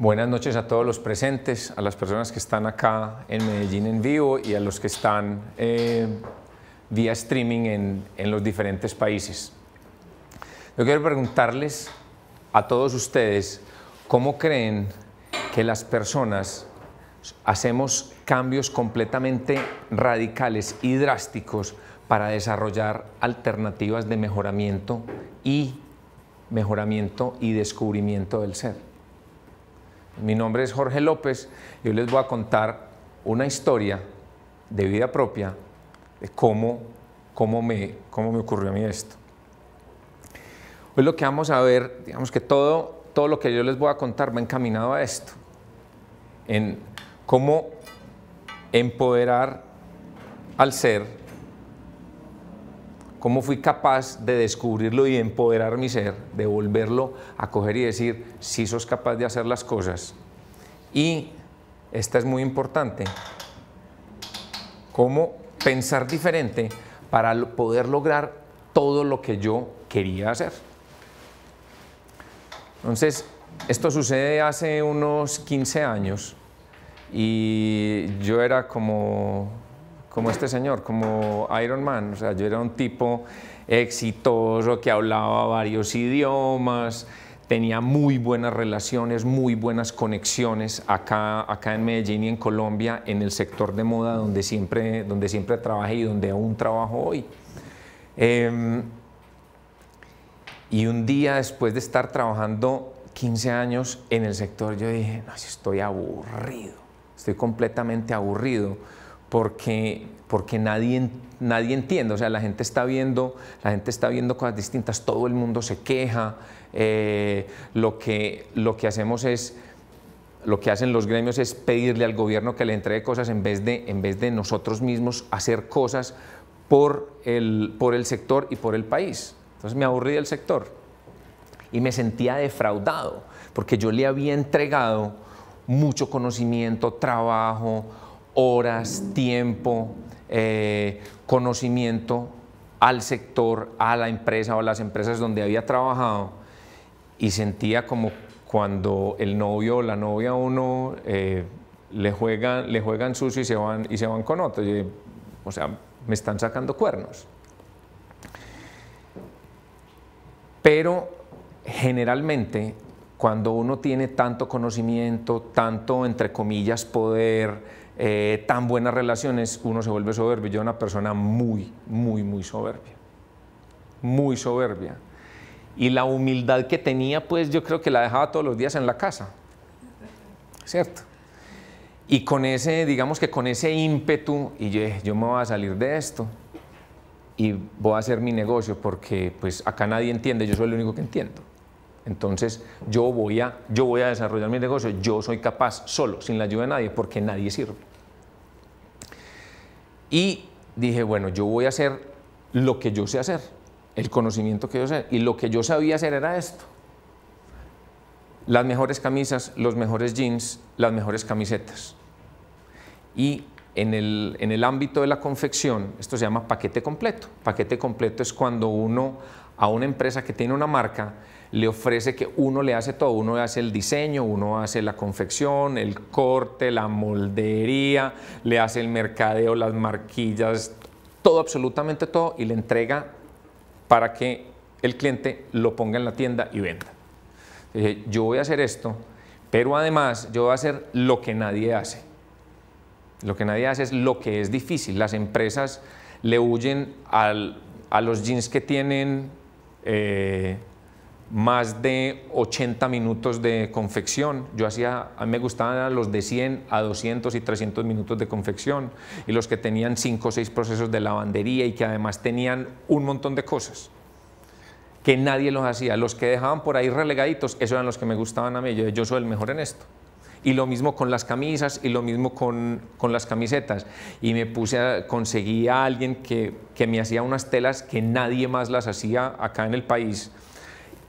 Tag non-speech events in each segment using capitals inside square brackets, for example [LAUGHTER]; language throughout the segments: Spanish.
Buenas noches a todos los presentes, a las personas que están acá en Medellín en vivo y a los que están eh, vía streaming en, en los diferentes países. Yo quiero preguntarles a todos ustedes cómo creen que las personas hacemos cambios completamente radicales y drásticos para desarrollar alternativas de mejoramiento y mejoramiento y descubrimiento del ser. Mi nombre es Jorge López y hoy les voy a contar una historia de vida propia de cómo, cómo, me, ocurrió a mí esto. Hoy lo que vamos a ver, digamos que todo, todo lo que yo les voy a contar va encaminado a esto, en cómo empoderar al ser cómo fui capaz de descubrirlo y empoderar mi ser, de volverlo a coger y decir, si sí sos capaz de hacer las cosas. Y esta es muy importante, cómo pensar diferente para poder lograr todo lo que yo quería hacer. Entonces, esto sucede hace unos 15 años y yo era como como este señor, como Iron Man. O sea, yo era un tipo exitoso que hablaba varios idiomas, tenía muy buenas relaciones, muy buenas conexiones acá, acá en Medellín y en Colombia, en el sector de moda donde siempre, donde siempre trabajé y donde aún trabajo hoy. Em, y un día después de estar trabajando 15 años en el sector, yo dije, no, estoy aburrido, estoy completamente aburrido porque, nadie, nadie entiende, o sea, la gente, está viendo, la gente está viendo cosas distintas, todo el mundo se queja, eh, lo, que, lo que hacemos es lo que hacen los gremios es pedirle al gobierno que le entregue cosas en vez de, en vez de nosotros mismos hacer cosas por el, por el sector y por el país. Entonces me aburrí del sector y me sentía defraudado porque yo le había entregado mucho conocimiento, trabajo, horas, tiempo, eh, conocimiento al sector, a la empresa o a las empresas donde había trabajado y sentía como cuando el novio o la novia a uno eh, le, juegan, le juegan sucio y se van, y se van con otro. o sea, me están sacando cuernos. Pero generalmente cuando uno tiene tanto conocimiento, tanto, entre comillas, poder, eh, tan buenas relaciones, uno se vuelve soberbio. Yo una persona muy, muy, muy soberbia. Muy soberbia. Y la humildad que tenía, pues yo creo que la dejaba todos los días en la casa. ¿Cierto? Y con ese, digamos que con ese ímpetu, y yo, yo me voy a salir de esto y voy a hacer mi negocio porque pues acá nadie entiende, yo soy el único que entiendo. Entonces yo voy, a, desarrollar mi negocio, yo soy capaz solo, sin la ayuda de nadie, porque nadie sirve. Y dije, bueno, yo voy a hacer lo que yo sé hacer, el conocimiento que yo sé, y lo que yo sabía hacer era esto. Las mejores camisas, los mejores jeans, las mejores camisetas. Y en el, en el ámbito de la confección, esto se llama paquete completo. Paquete completo es cuando uno a una empresa que tiene una marca, le ofrece que uno le hace todo, uno hace el diseño, uno hace la confección, el corte, la moldería, le hace el mercadeo, las marquillas, todo, absolutamente todo, y le entrega para que el cliente lo ponga en la tienda y venda. yo voy a hacer esto, pero además yo voy a hacer lo que nadie hace. Lo que nadie hace es lo que es difícil. Las empresas le huyen a los jeans que tienen eh, más de 80 minutos de confección. Yo hacía, a me gustaban los de 100 a 200 y 300 minutos de confección y los que tenían cinco o seis procesos de lavandería y que además tenían un montón de cosas que nadie los hacía. Los que dejaban por ahí relegaditos, esos eran los que me gustaban a mí. Yo, soy el mejor en esto. Y lo mismo con las camisas y lo mismo con, con las camisetas. Y me puse a, conseguí a alguien que, que me hacía unas telas que nadie más las hacía acá en el país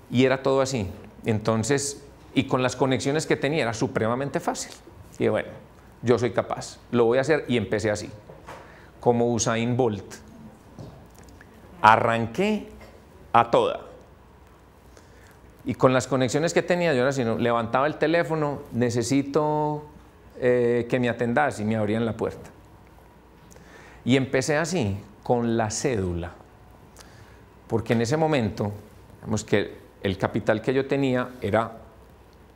y era todo así. Entonces, y con las conexiones que tenía era supremamente fácil. Y bueno, yo soy capaz, lo voy a hacer y empecé así, como Usain Bolt. Arranqué a toda. Y con las conexiones que tenía, yo era así, levantaba el teléfono, necesito eh, que me atendas y me abrían la puerta. Y empecé así, con la cédula. Porque en ese momento, digamos que el capital que yo tenía era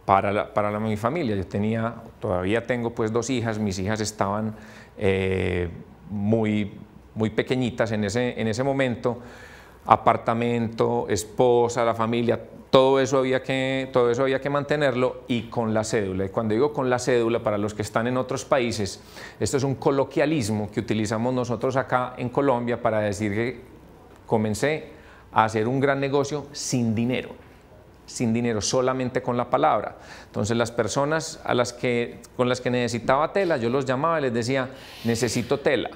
para, mi familia. Yo tenía, todavía tengo pues dos hijas, mis hijas estaban eh, muy, muy pequeñitas en ese, en ese momento, apartamento, esposa, la familia, todo eso, había que, todo eso había que mantenerlo y con la cédula. Y cuando digo con la cédula, para los que están en otros países, esto es un coloquialismo que utilizamos nosotros acá en Colombia para decir que comencé a hacer un gran negocio sin dinero, sin dinero, solamente con la palabra. Entonces las personas a las que, con las que necesitaba tela, yo los llamaba y les decía, necesito tela,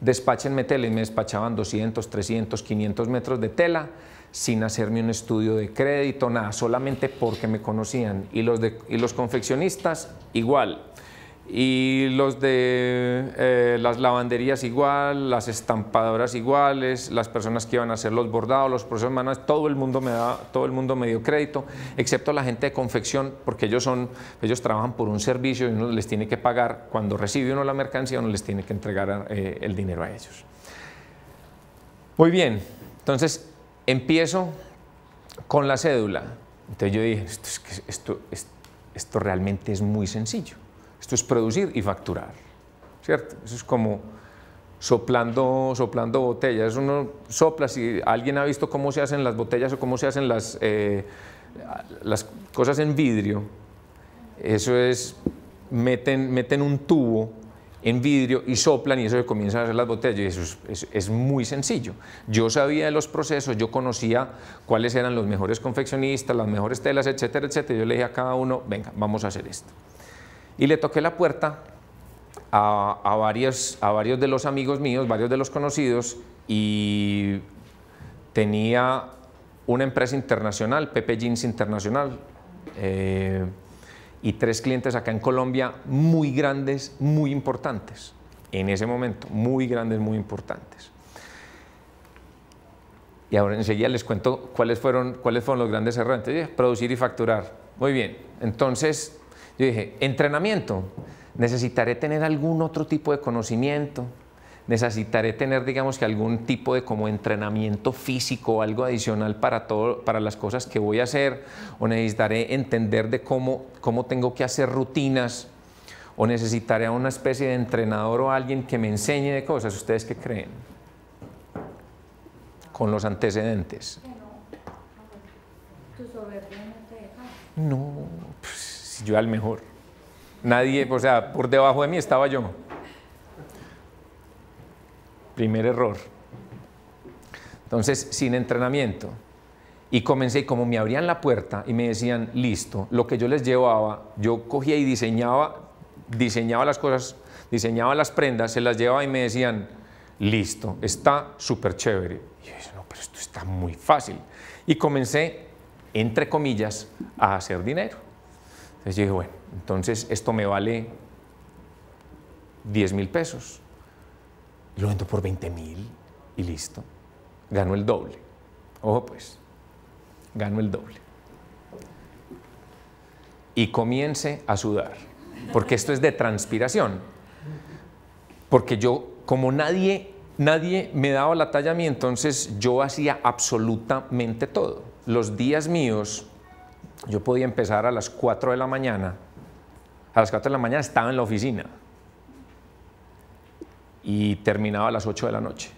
despáchenme tela y me despachaban 200, 300, 500 metros de tela sin hacerme un estudio de crédito, nada, solamente porque me conocían. Y los, y los confeccionistas igual y los de eh, las lavanderías igual, las estampadoras iguales, las personas que iban a hacer los bordados, los procesos manuales, todo el mundo me da, todo el mundo me dio crédito, excepto la gente de confección, porque ellos son, ellos trabajan por un servicio y uno les tiene que pagar cuando recibe uno la mercancía, uno les tiene que entregar eh, el dinero a ellos. Muy bien, entonces empiezo con la cédula. Entonces yo dije, esto realmente es muy sencillo esto es producir y facturar, ¿cierto? Eso es como soplando, soplando botellas. Uno sopla, si alguien ha visto cómo se hacen las botellas o cómo se hacen eh, las, cosas en vidrio, eso es, meten, meten un tubo en vidrio y soplan y eso se comienza a hacer las botellas. Y eso es, es, muy sencillo. Yo sabía de los procesos, yo conocía cuáles eran los mejores confeccionistas, las mejores telas, etcétera, etcétera. Yo le dije a cada uno, venga, vamos a hacer esto. Y le toqué la puerta a, varios, a varios de los amigos míos, varios de los conocidos, y tenía una empresa internacional, Pepe Jeans Internacional, eh, y tres clientes acá en Colombia muy grandes, muy importantes, en ese momento, muy grandes, muy importantes. Y ahora enseguida les cuento cuáles fueron, cuáles fueron los grandes errores. Producir y facturar. Muy bien, entonces yo dije, entrenamiento, necesitaré tener algún otro tipo de conocimiento, necesitaré tener, digamos que algún tipo de como entrenamiento físico, algo adicional para, todo, para las cosas que voy a hacer, o necesitaré entender de cómo, cómo tengo que hacer rutinas, o necesitaré a una especie de entrenador o alguien que me enseñe de cosas. ¿Ustedes qué creen? Con los antecedentes. No, pues, pues, yo al mejor. Nadie, o sea, por debajo de mí estaba yo. Primer error. Entonces, sin entrenamiento. Y comencé, como me abrían la puerta y me decían, listo, lo que yo les llevaba, yo cogía y diseñaba, diseñaba las cosas, diseñaba las prendas, se las llevaba y me decían, listo, está súper chévere. Y yo no, pero esto está muy fácil. Y comencé, entre comillas, a hacer dinero. Entonces yo dije, bueno, entonces esto me vale 10 mil pesos. lo vendo por 20 mil y listo. gano el doble. Ojo pues, gano el doble. Y comience a sudar, porque esto es de transpiración. Porque yo, como nadie, nadie me daba la talla a mí, entonces yo hacía absolutamente todo. Los días míos yo podía empezar a las 4 de la mañana. A las 4 de la mañana estaba en la oficina y terminaba a las 8 de la noche.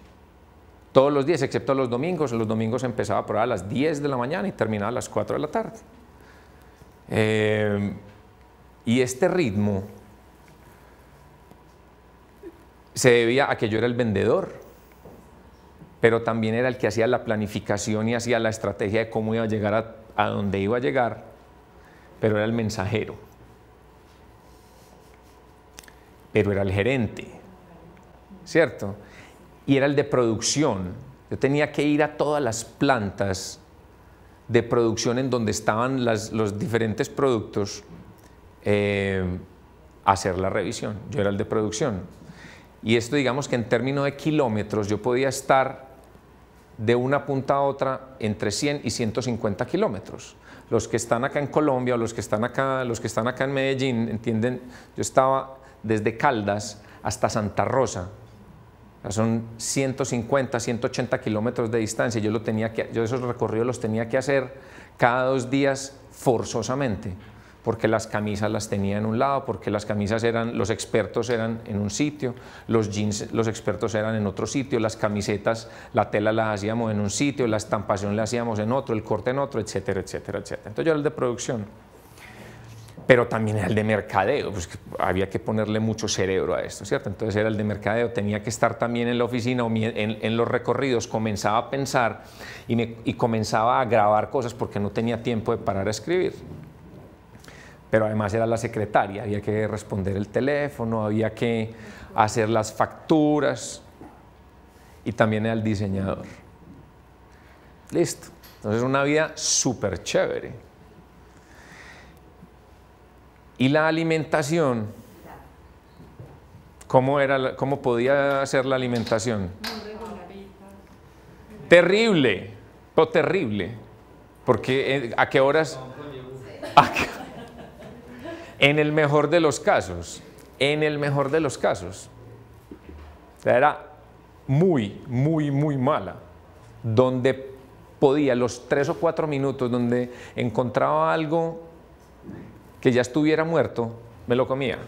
Todos los días, excepto los domingos. Los domingos empezaba por a las 10 de la mañana y terminaba a las 4 de la tarde. Eh, y este ritmo se debía a que yo era el vendedor, pero también era el que hacía la planificación y hacía la estrategia de cómo iba a llegar a a donde iba a llegar, pero era el mensajero, pero era el gerente, ¿cierto? Y era el de producción. Yo tenía que ir a todas las plantas de producción en donde estaban los diferentes productos a eh, hacer la revisión. Yo era el de producción. Y esto digamos que en términos de kilómetros yo podía estar de una punta a otra entre 100 y 150 kilómetros. Los que están acá en Colombia o los que están acá, los que están acá en Medellín, entienden, yo estaba desde Caldas hasta Santa Rosa, son 150, 180 kilómetros de distancia. Yo, lo tenía que, yo esos recorridos los tenía que hacer cada dos días forzosamente porque las camisas las tenía en un lado, porque las camisas eran, los expertos eran en un sitio, los jeans los expertos eran en otro sitio, las camisetas, la tela las hacíamos en un sitio, la estampación la hacíamos en otro, el corte en otro, etcétera, etcétera, etcétera. Entonces yo era el de producción, pero también era el de mercadeo, pues había que ponerle mucho cerebro a esto, ¿cierto? Entonces era el de mercadeo, tenía que estar también en la oficina o en, los recorridos, comenzaba a pensar y comenzaba a grabar cosas porque no tenía tiempo de parar a escribir pero además era la secretaria, había que responder el teléfono, había que hacer las facturas y también era el diseñador. Listo. Entonces una vida súper chévere. Y la alimentación, ¿cómo, era, cómo podía ser la alimentación? Terrible, terrible. Porque eh, ¿a qué horas? [LAUGHS] En el mejor de los casos, en el mejor de los casos, era muy, muy, muy mala, donde podía los tres o cuatro minutos donde encontraba algo que ya estuviera muerto, me lo comía.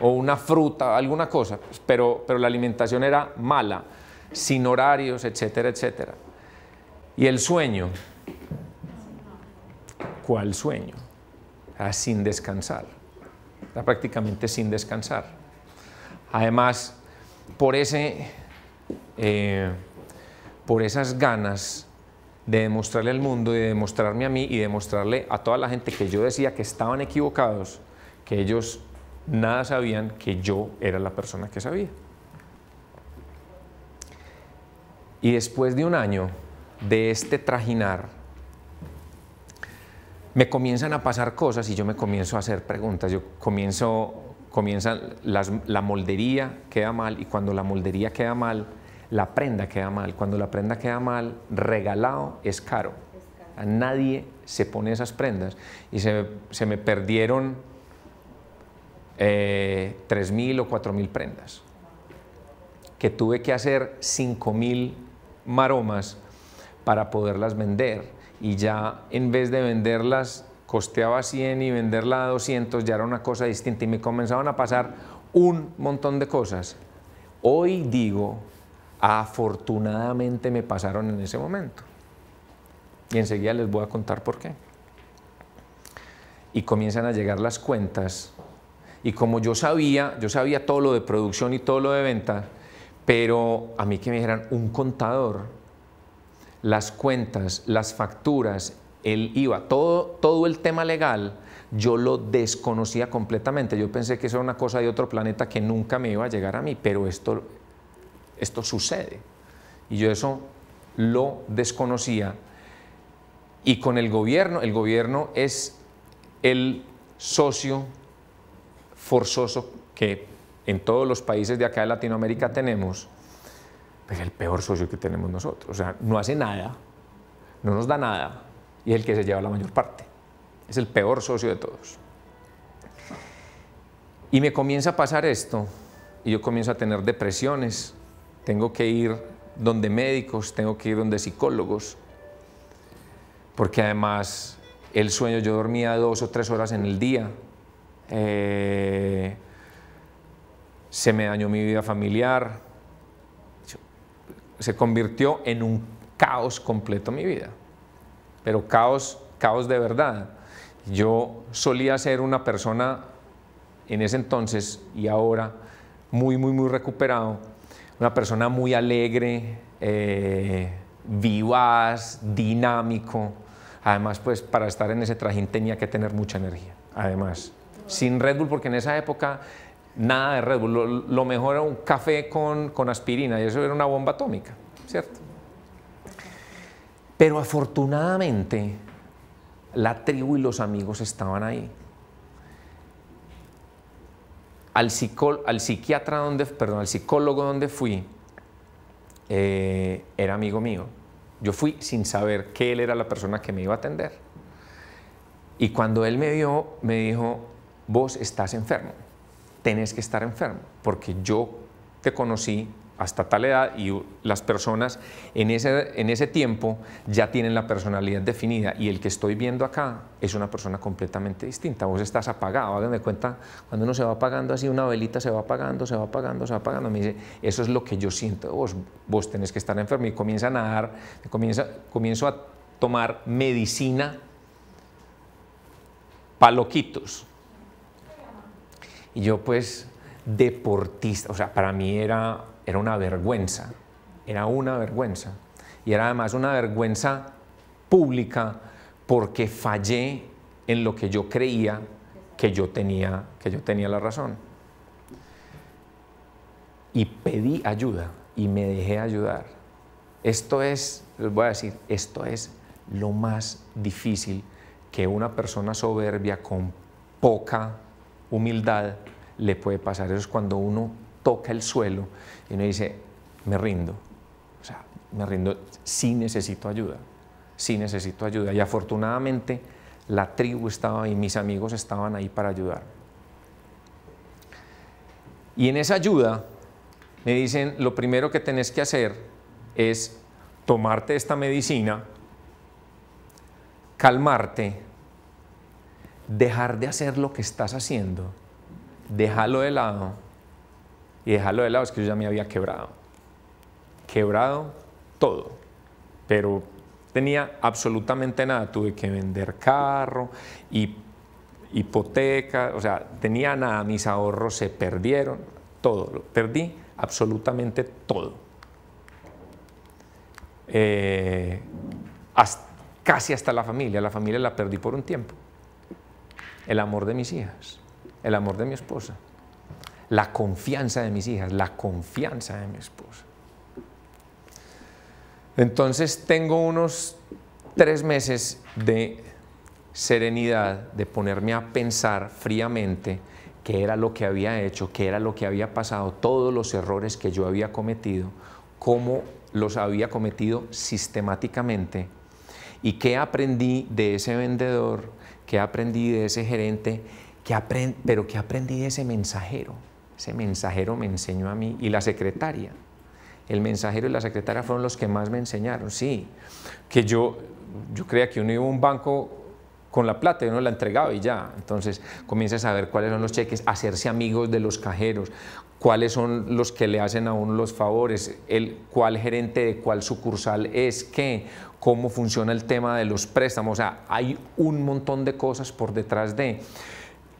O una fruta, alguna cosa, pues, pero, pero la alimentación era mala, sin horarios, etcétera, etcétera. Y el sueño, ¿cuál sueño? sin descansar, prácticamente sin descansar. Además, por, ese, eh, por esas ganas de demostrarle al mundo de demostrarme a mí y demostrarle a toda la gente que yo decía que estaban equivocados, que ellos nada sabían que yo era la persona que sabía. Y después de un año de este trajinar, me comienzan a pasar cosas y yo me comienzo a hacer preguntas, yo comienzo, comienzan la moldería queda mal y cuando la moldería queda mal, la prenda queda mal, cuando la prenda queda mal, regalado es caro. A nadie se pone esas prendas y se, me perdieron eh, mil o mil prendas, que tuve que hacer mil maromas para poderlas vender y ya en vez de venderlas costeaba 100 y venderla a 200 ya era una cosa distinta y me comenzaban a pasar un montón de cosas. Hoy digo, afortunadamente me pasaron en ese momento. Y enseguida les voy a contar por qué. Y comienzan a llegar las cuentas. Y como yo sabía, yo sabía todo lo de producción y todo lo de venta, pero a mí que me dijeran un contador, las cuentas, las facturas, el IVA, todo, el tema legal, yo lo desconocía completamente. Yo pensé que eso era una cosa de otro planeta que nunca me iba a llegar a mí, pero esto, esto sucede. Y yo eso lo desconocía. Y con el gobierno, el gobierno es el socio forzoso que en todos los países de acá de Latinoamérica tenemos es pues, el peor socio que tenemos nosotros. O sea, no hace nada, no nos da nada y es el que se lleva la mayor parte. Es el peor socio de todos. Y me comienza a pasar esto y yo comienzo a tener depresiones, tengo que ir donde médicos, tengo que ir donde psicólogos, porque además el sueño, yo dormía dos o tres horas en el día, eh, se me dañó mi vida familiar, se convirtió en un caos completo mi vida, pero caos, caos de verdad. Yo solía ser una persona en ese entonces y ahora muy, muy, muy recuperado, una persona muy alegre, eh, vivaz, dinámico. Además, pues para estar en ese trajín tenía que tener mucha energía, además. Sin Red Bull, porque en esa época nada de Red Bull. Lo, mejor era un café con, aspirina y eso era una bomba atómica, ¿cierto? Pero afortunadamente la tribu y los amigos estaban ahí. Al, psiquiatra donde, perdón, al psicólogo donde fui, eh, era amigo mío. Yo fui sin saber que él era la persona que me iba a atender. Y cuando él me vio, me dijo, vos estás enfermo tenés que estar enfermo, porque yo te conocí hasta tal edad y las personas en ese, en ese tiempo ya tienen la personalidad definida y el que estoy viendo acá es una persona completamente distinta. Vos estás apagado, háganme cuenta, cuando uno se va apagando así, una velita se va apagando, se va apagando, se va apagando. Me dice, eso es lo que yo siento vos, vos tenés que estar enfermo y comienza a nadar, comienza, comienzo a tomar medicina paloquitos y yo pues deportista, o sea, para mí era, una vergüenza, era una vergüenza. Y era además una vergüenza pública porque fallé en lo que yo creía que yo tenía, que yo tenía la razón. Y pedí ayuda y me dejé ayudar. Esto es, les voy a decir, esto es lo más difícil que una persona soberbia con poca humildad le puede pasar. Eso es cuando uno toca el suelo y uno dice, me rindo. O sea, me rindo, sí necesito ayuda, sí necesito ayuda. Y afortunadamente la tribu estaba ahí, mis amigos estaban ahí para ayudar Y en esa ayuda me dicen, lo primero que tenés que hacer es tomarte esta medicina, calmarte, dejar de hacer lo que estás haciendo, déjalo de lado, y dejarlo de lado es que yo ya me había quebrado, quebrado todo, pero tenía absolutamente nada, tuve que vender carro, y hipoteca, o sea, tenía nada, mis ahorros se perdieron, todo, lo perdí absolutamente todo. Eh, casi hasta la familia, la familia la perdí por un tiempo el amor de mis hijas, el amor de mi esposa, la confianza de mis hijas, la confianza de mi esposa. Entonces tengo unos tres meses de serenidad, de ponerme a pensar fríamente qué era lo que había hecho, qué era lo que había pasado, todos los errores que yo había cometido, cómo los había cometido sistemáticamente ¿Y qué aprendí de ese vendedor? ¿Qué aprendí de ese gerente? ¿Qué pero qué aprendí de ese mensajero? Ese mensajero me enseñó a mí y la secretaria. El mensajero y la secretaria fueron los que más me enseñaron, sí. Que yo, yo creía que uno iba a un banco con la plata y uno la entregado y ya. Entonces comienza a saber cuáles son los cheques, hacerse amigos de los cajeros, cuáles son los que le hacen a uno los favores, el, cuál gerente de cuál sucursal es qué, cómo funciona el tema de los préstamos. O sea, hay un montón de cosas por detrás de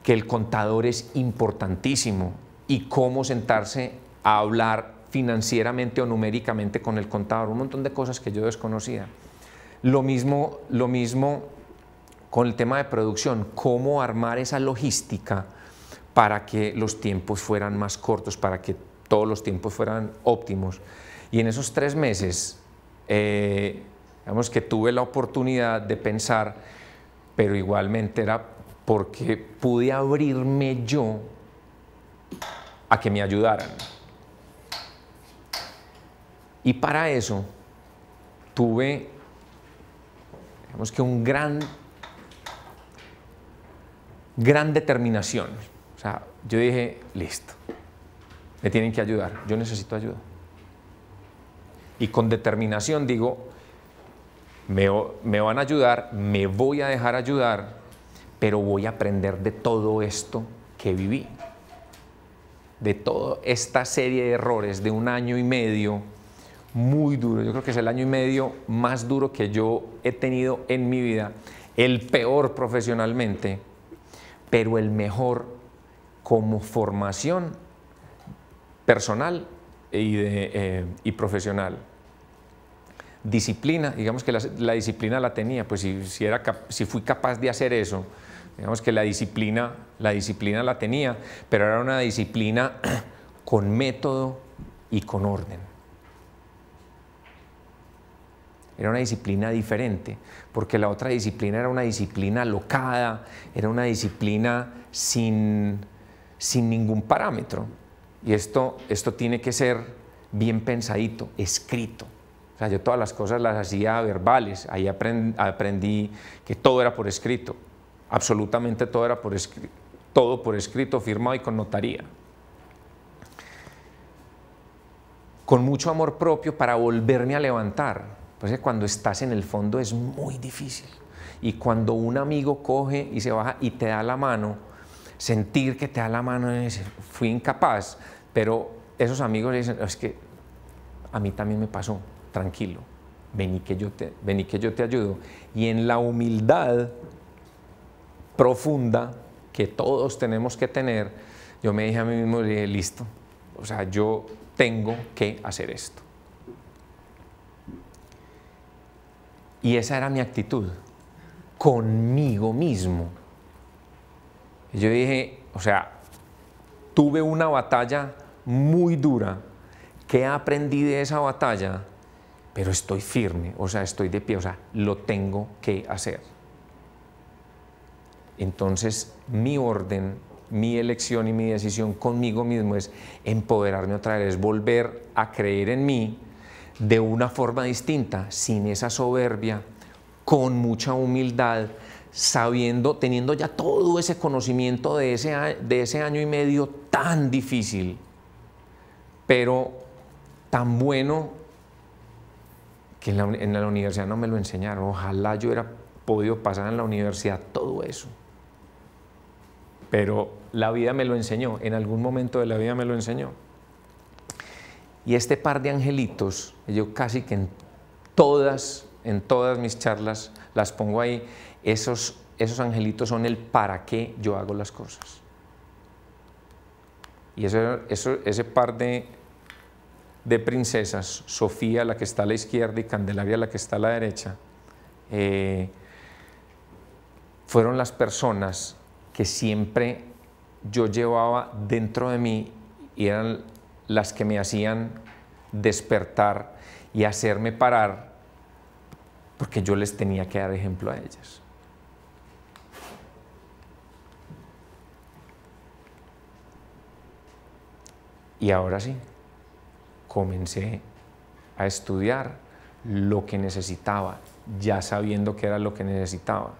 que el contador es importantísimo y cómo sentarse a hablar financieramente o numéricamente con el contador, un montón de cosas que yo desconocía. Lo mismo, lo mismo con el tema de producción, cómo armar esa logística para que los tiempos fueran más cortos, para que todos los tiempos fueran óptimos. Y en esos tres meses, eh, digamos que tuve la oportunidad de pensar, pero igualmente era porque pude abrirme yo a que me ayudaran. Y para eso tuve, digamos que un gran gran determinación. O sea, yo dije, listo, me tienen que ayudar, yo necesito ayuda. Y con determinación digo, me, me van a ayudar, me voy a dejar ayudar, pero voy a aprender de todo esto que viví, de toda esta serie de errores de un año y medio muy duro. Yo creo que es el año y medio más duro que yo he tenido en mi vida, el peor profesionalmente pero el mejor como formación personal y, eh, profesional. Disciplina, digamos que la, disciplina la tenía, pues si, si, era, si fui capaz de hacer eso, digamos que la disciplina, la disciplina la tenía, pero era una disciplina [CLEARS THROAT] con método y con orden. era una disciplina diferente, porque la otra disciplina era una disciplina locada, era una disciplina sin, ningún parámetro. Y esto, esto tiene que ser bien pensadito, escrito. yo todas las cosas las hacía verbales, ahí aprendí que todo era por escrito, absolutamente todo era por escrito, todo por escrito, firmado y con notaría. Con mucho amor propio para volverme a levantar, entonces pues cuando estás en el fondo es muy difícil. Y cuando un amigo coge y se baja y te da la mano, sentir que te da la mano es decir, fui incapaz, pero esos amigos dicen, es que a mí también me pasó, tranquilo, yo te, vení que yo te ayudo. Y en la humildad profunda que todos tenemos que tener, yo me dije a mí mismo, listo, o sea, yo tengo que hacer esto. Y esa era mi actitud, conmigo mismo. yo dije, o sea, tuve una batalla muy dura. ¿Qué aprendí de esa batalla? Pero estoy firme, o sea, estoy de pie, o sea, lo tengo que hacer. Entonces, mi orden, mi elección y mi decisión conmigo mismo es empoderarme otra vez, volver a creer en mí, de una forma distinta, sin esa soberbia, con mucha humildad, sabiendo, teniendo ya todo ese conocimiento de ese, año y medio tan difícil, pero tan bueno que en la, en la universidad no me lo enseñaron. Ojalá yo hubiera podido pasar en la universidad todo eso. Pero la vida me lo enseñó, en algún momento de la vida me lo enseñó. Y este par de angelitos, yo casi que en todas, en todas mis charlas las pongo ahí, esos, esos angelitos son el para qué yo hago las cosas. Y eso, ese par de, princesas, Sofía, la que está a la izquierda, y Candelaria, la que está a la derecha, eh, fueron las personas que siempre yo llevaba dentro de mí y eran las que me hacían despertar y hacerme parar porque yo les tenía que dar ejemplo a ellas. Y ahora sí, comencé a estudiar lo que necesitaba, ya sabiendo que era lo que necesitaba.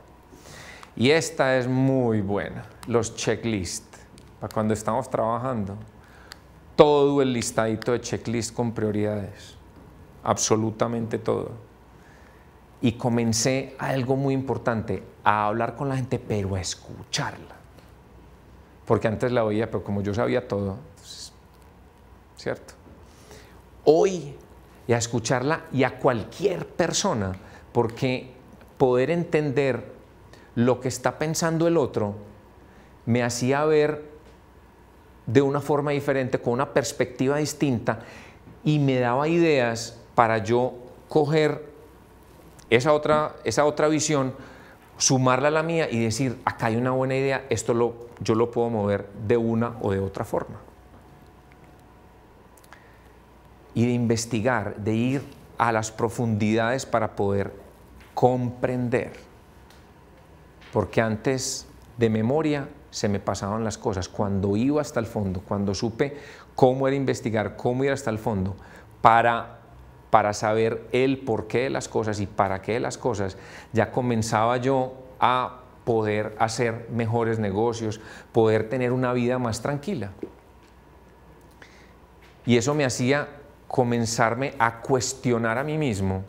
Y esta es muy buena, los checklists, para cuando estamos trabajando todo el listadito de checklist con prioridades, absolutamente todo. Y comencé algo muy importante, a hablar con la gente, pero a escucharla. Porque antes la oía, pero como yo sabía todo, pues, ¿cierto? Hoy, y a escucharla y a cualquier persona, porque poder entender lo que está pensando el otro me hacía ver de una forma diferente, con una perspectiva distinta, y me daba ideas para yo coger esa otra, esa otra visión, sumarla a la mía y decir, acá hay una buena idea, esto lo, yo lo puedo mover de una o de otra forma. Y de investigar, de ir a las profundidades para poder comprender. Porque antes de memoria se me pasaban las cosas. Cuando iba hasta el fondo, cuando supe cómo era investigar, cómo ir hasta el fondo, para, para saber el porqué de las cosas y para qué de las cosas, ya comenzaba yo a poder hacer mejores negocios, poder tener una vida más tranquila. Y eso me hacía comenzarme a cuestionar a mí mismo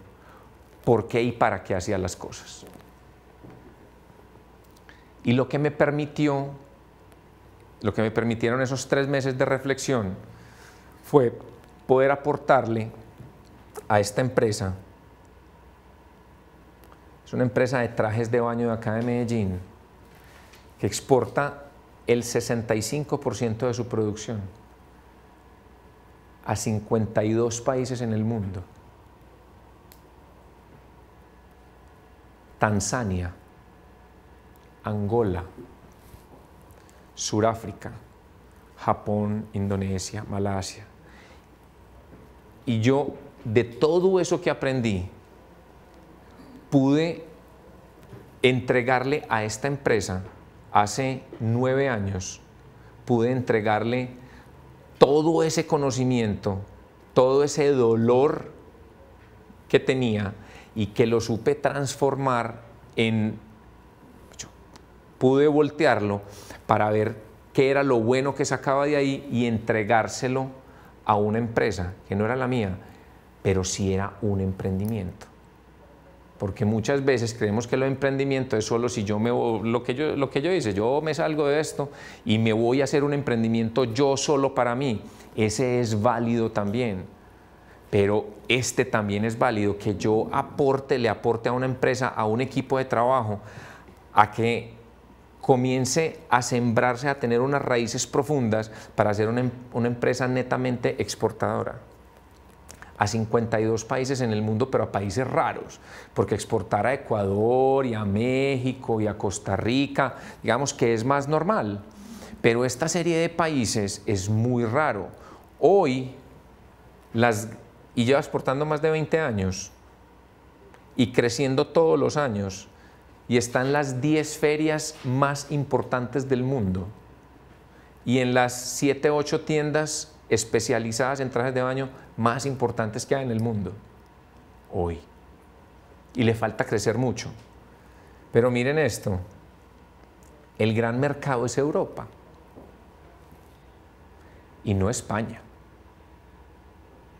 por qué y para qué hacía las cosas. Y lo que me permitió, lo que me permitieron esos tres meses de reflexión fue poder aportarle a esta empresa, es una empresa de trajes de baño de acá de Medellín, que exporta el 65% de su producción a 52 países en el mundo. Tanzania, Angola, Suráfrica, Japón, Indonesia, Malasia. Y yo, de todo eso que aprendí, pude entregarle a esta empresa, hace nueve años, pude entregarle todo ese conocimiento, todo ese dolor que tenía y que lo supe transformar en pude voltearlo para ver qué era lo bueno que sacaba de ahí y entregárselo a una empresa que no era la mía, pero sí era un emprendimiento. Porque muchas veces creemos que el emprendimiento es solo si yo me lo que yo lo que yo hice, yo me salgo de esto y me voy a hacer un emprendimiento yo solo para mí. Ese es válido también. Pero este también es válido que yo aporte, le aporte a una empresa, a un equipo de trabajo a que comience a sembrarse, a tener unas raíces profundas para ser una, em, empresa netamente exportadora a 52 países en el mundo, pero a países raros, porque exportar a Ecuador y a México y a Costa Rica, digamos que es más normal, pero esta serie de países es muy raro. Hoy, las, y lleva exportando más de 20 años y creciendo todos los años, y están las 10 ferias más importantes del mundo y en las 7, 8 tiendas especializadas en trajes de baño más importantes que hay en el mundo hoy. Y le falta crecer mucho. Pero miren esto, el gran mercado es Europa y no España.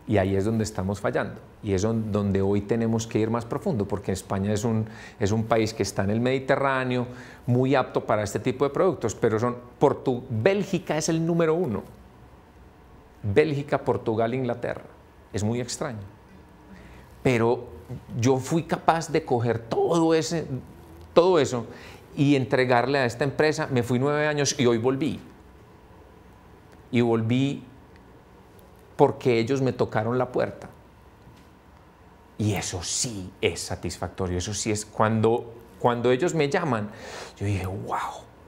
Y ahí es donde estamos fallando. Y es donde hoy tenemos que ir más profundo, porque España es un, es un país que está en el Mediterráneo, muy apto para este tipo de productos, pero son Bélgica es el número uno. Bélgica, Portugal, Inglaterra. Es muy extraño. Pero yo fui capaz de coger todo, ese, todo eso y entregarle a esta empresa. Me fui nueve años y hoy volví. Y volví porque ellos me tocaron la puerta. Y eso sí es satisfactorio, eso sí es cuando, cuando ellos me llaman, yo dije, wow,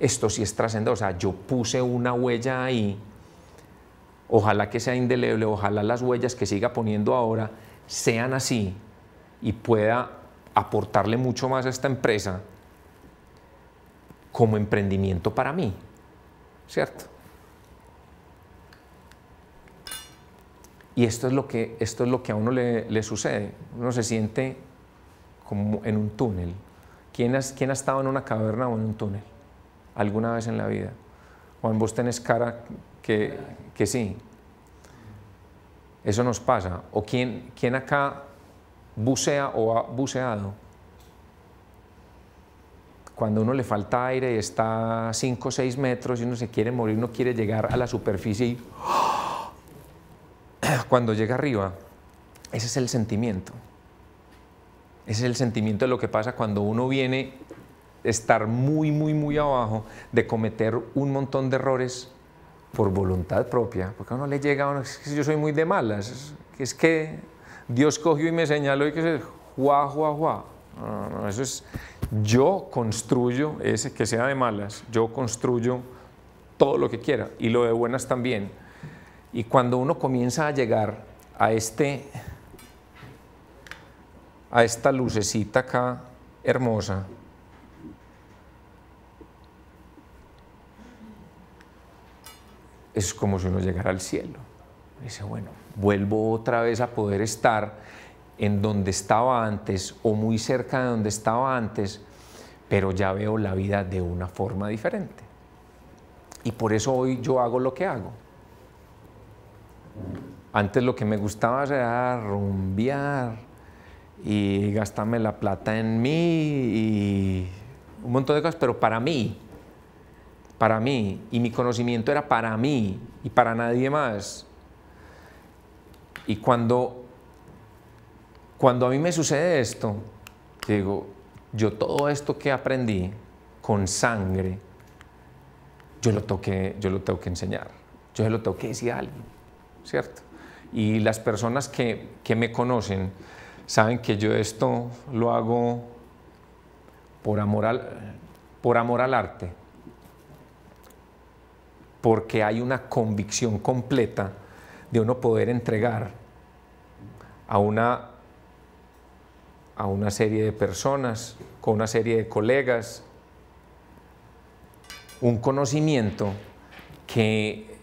esto sí es trascendente, o sea, yo puse una huella ahí, ojalá que sea indeleble, ojalá las huellas que siga poniendo ahora sean así y pueda aportarle mucho más a esta empresa como emprendimiento para mí, ¿cierto? Y esto es lo que, esto es lo que a uno le, sucede. Uno se siente como en un túnel. ¿Quién, ha estado en una caverna o en un túnel? ¿Alguna vez en la vida? Juan, vos tenés cara que, que sí. Eso nos pasa. ¿O quién, quién acá bucea o ha buceado? Cuando uno le falta aire y está a 5 o 6 metros y uno se quiere morir, uno quiere llegar a la superficie y [CLEARS THROAT] cuando llega arriba, ese es el sentimiento. Ese es el sentimiento de lo que pasa cuando uno viene estar muy, muy, muy abajo, de cometer un montón de errores por voluntad propia, porque a uno le llega, es que yo soy muy de malas, es que Dios cogió y me señaló y que se, juá, juá, juá. eso es, yo construyo, ese que sea de malas, yo construyo todo lo que quiera y lo de buenas también y cuando uno comienza a llegar a este a esta lucecita acá hermosa, es como si uno llegara al cielo. Dice, bueno, vuelvo otra vez a poder estar en donde estaba antes o muy cerca de donde estaba antes, pero ya veo la vida de una forma diferente. Y por eso hoy yo hago lo que hago. Antes lo que me gustaba era rumbear y gastarme la plata en mí y un montón de cosas, pero para mí, para mí, y mi conocimiento era para mí y para nadie más. Y cuando, cuando a mí me sucede esto, digo, yo todo esto que aprendí con sangre, yo lo toque, yo lo tengo que enseñar, yo lo tengo que decir a alguien. ¿cierto? Y las personas que, me conocen saben que yo esto lo hago por amor al, por amor al arte, porque hay una convicción completa de uno poder entregar a una, a una serie de personas, con una serie de colegas, un conocimiento que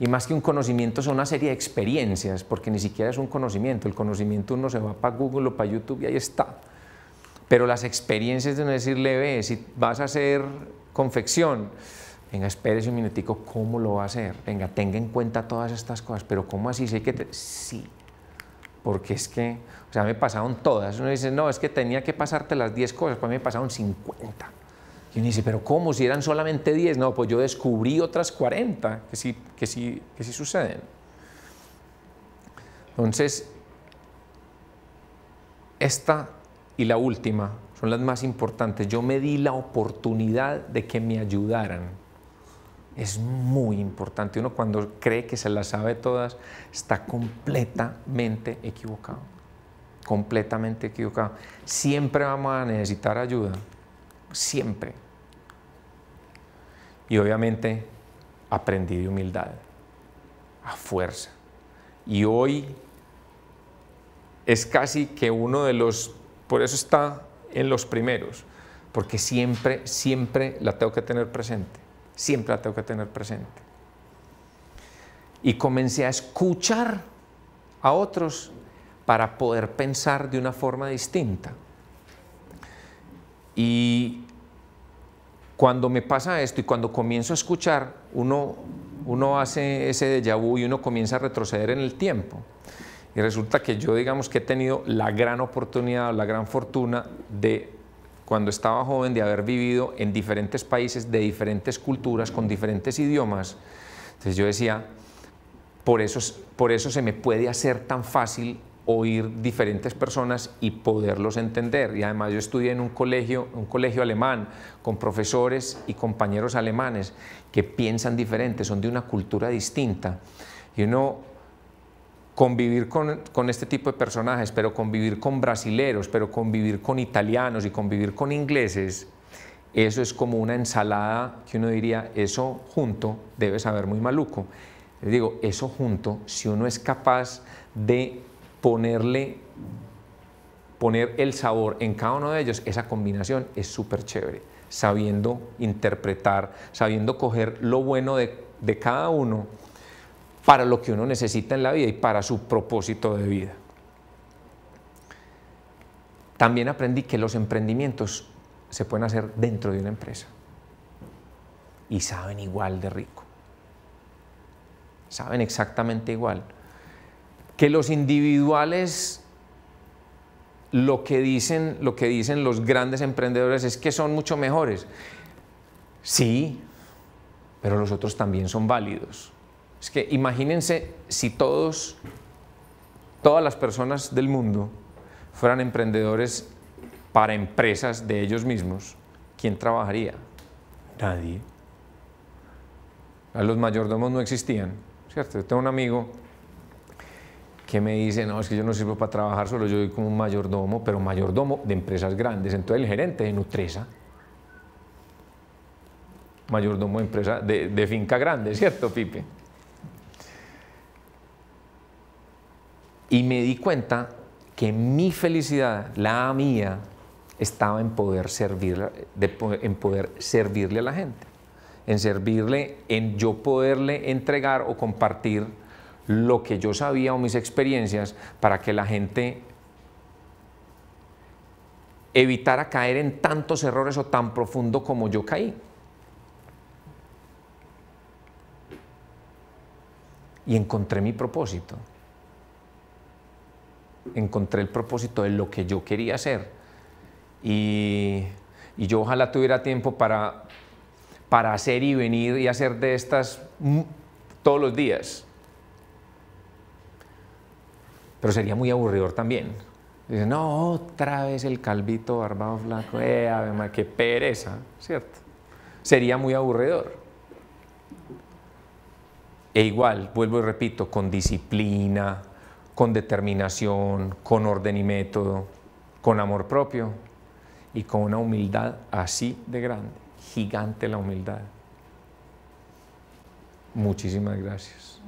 y más que un conocimiento son una serie de experiencias, porque ni siquiera es un conocimiento. El conocimiento uno se va para Google o para YouTube y ahí está. Pero las experiencias de no decirle, ve, si vas a hacer confección, venga, espérese un minutico, ¿cómo lo va a hacer? Venga, tenga en cuenta todas estas cosas, pero ¿cómo así? Sé que Sí, porque es que, o sea, me pasaron todas. Uno dice, no, es que tenía que pasarte las 10 cosas, pues me pasaron 50 y uno dice, pero ¿cómo? Si eran solamente 10. No, pues yo descubrí otras 40 que sí, que que suceden. Entonces, esta y la última son las más importantes. Yo me di la oportunidad de que me ayudaran. Es muy importante. Uno cuando cree que se las sabe todas está completamente equivocado. Completamente equivocado. Siempre vamos a necesitar ayuda siempre. Y obviamente aprendí de humildad, a fuerza. Y hoy es casi que uno de los, por eso está en los primeros, porque siempre, siempre la tengo que tener presente, siempre la tengo que tener presente. Y comencé a escuchar a otros para poder pensar de una forma distinta. Y cuando me pasa esto y cuando comienzo a escuchar, uno, uno hace ese déjà vu y uno comienza a retroceder en el tiempo. Y resulta que yo, digamos que he tenido la gran oportunidad, la gran fortuna de, cuando estaba joven, de haber vivido en diferentes países, de diferentes culturas, con diferentes idiomas. Entonces yo decía, por eso, por eso se me puede hacer tan fácil oír diferentes personas y poderlos entender. Y además yo estudié en un colegio, un colegio alemán, con profesores y compañeros alemanes que piensan diferente, son de una cultura distinta. Y uno convivir con, con, este tipo de personajes, pero convivir con brasileros, pero convivir con italianos y convivir con ingleses, eso es como una ensalada que uno diría, eso junto debe saber muy maluco. Les digo, eso junto, si uno es capaz de ponerle, poner el sabor en cada uno de ellos, esa combinación es súper chévere, sabiendo interpretar, sabiendo coger lo bueno de, de cada uno para lo que uno necesita en la vida y para su propósito de vida. También aprendí que los emprendimientos se pueden hacer dentro de una empresa y saben igual de rico, saben exactamente igual que los individuales lo que dicen, lo que dicen los grandes emprendedores es que son mucho mejores. Sí, pero los otros también son válidos. Es que imagínense si todos, todas las personas del mundo fueran emprendedores para empresas de ellos mismos, ¿quién trabajaría? Nadie. A los mayordomos no existían, ¿cierto? Yo tengo un amigo que me dice, no, es que yo no sirvo para trabajar solo, yo soy como un mayordomo, pero mayordomo de empresas grandes. Entonces el gerente de Nutresa, mayordomo de empresa de, finca grande, ¿cierto, Pipe? Y me di cuenta que mi felicidad, la mía, estaba en poder, servir, en poder servirle a la gente, en servirle, en yo poderle entregar o compartir lo que yo sabía o mis experiencias para que la gente evitara caer en tantos errores o tan profundo como yo caí. Y encontré mi propósito. Encontré el propósito de lo que yo quería hacer. Y, yo ojalá tuviera tiempo para hacer y venir y hacer de estas todos los días pero sería muy aburridor también. Dicen, no, otra vez el calvito barbado flaco, eh, además, qué pereza, ¿cierto? Sería muy aburridor. E igual, vuelvo y repito, con disciplina, con determinación, con orden y método, con amor propio y con una humildad así de grande, gigante la humildad. Muchísimas gracias.